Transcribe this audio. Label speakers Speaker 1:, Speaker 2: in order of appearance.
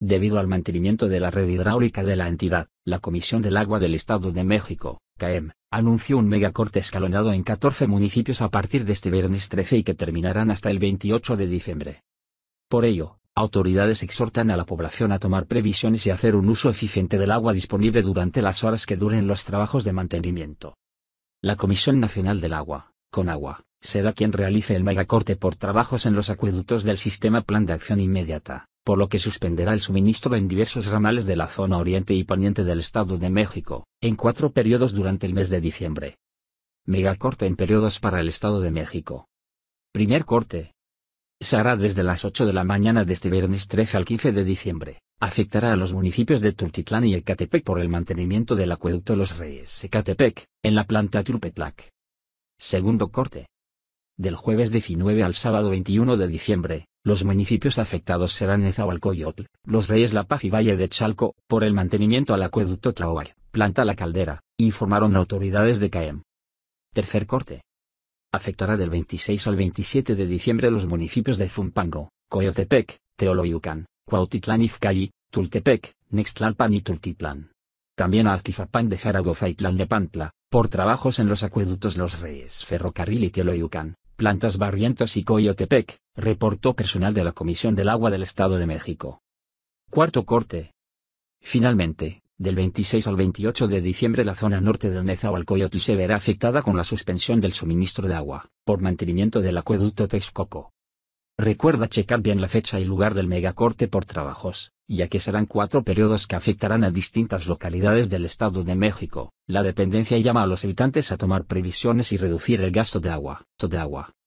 Speaker 1: Debido al mantenimiento de la red hidráulica de la entidad, la Comisión del Agua del Estado de México, CAEM, anunció un megacorte escalonado en 14 municipios a partir de este viernes 13 y que terminarán hasta el 28 de diciembre. Por ello, autoridades exhortan a la población a tomar previsiones y hacer un uso eficiente del agua disponible durante las horas que duren los trabajos de mantenimiento. La Comisión Nacional del Agua, con agua, será quien realice el megacorte por trabajos en los acueductos del sistema Plan de Acción Inmediata, por lo que suspenderá el suministro en diversos ramales de la zona oriente y poniente del Estado de México, en cuatro periodos durante el mes de diciembre. corte en periodos para el Estado de México. Primer corte. Se hará desde las 8 de la mañana de este viernes 13 al 15 de diciembre. Afectará a los municipios de Tultitlán y Ecatepec por el mantenimiento del acueducto Los Reyes Ecatepec, en la planta Trupetlac. Segundo corte. Del jueves 19 al sábado 21 de diciembre, los municipios afectados serán Nezahualcóyotl, Los Reyes La Paz y Valle de Chalco, por el mantenimiento al acueducto Tlahuac, planta La Caldera, informaron autoridades de CAEM. Tercer corte. Afectará del 26 al 27 de diciembre los municipios de Zumpango, Coyotepec, Teoloyucan, Cuautitlán Izcalli, Tultepec, Nextlalpan y Tultitlán. También a Artifapán de Zaragoza y Tlalnepantla, por trabajos en los acueductos Los Reyes Ferrocarril y Teoloyucan, plantas Barrientos y Coyotepec, reportó personal de la Comisión del Agua del Estado de México. Cuarto corte. Finalmente, del 26 al 28 de diciembre la zona norte del Nezahualcóyotl se verá afectada con la suspensión del suministro de agua, por mantenimiento del acueducto Texcoco. Recuerda checar bien la fecha y lugar del megacorte por trabajos, ya que serán cuatro periodos que afectarán a distintas localidades del Estado de México. La dependencia llama a los habitantes a tomar previsiones y reducir el gasto de agua. De agua.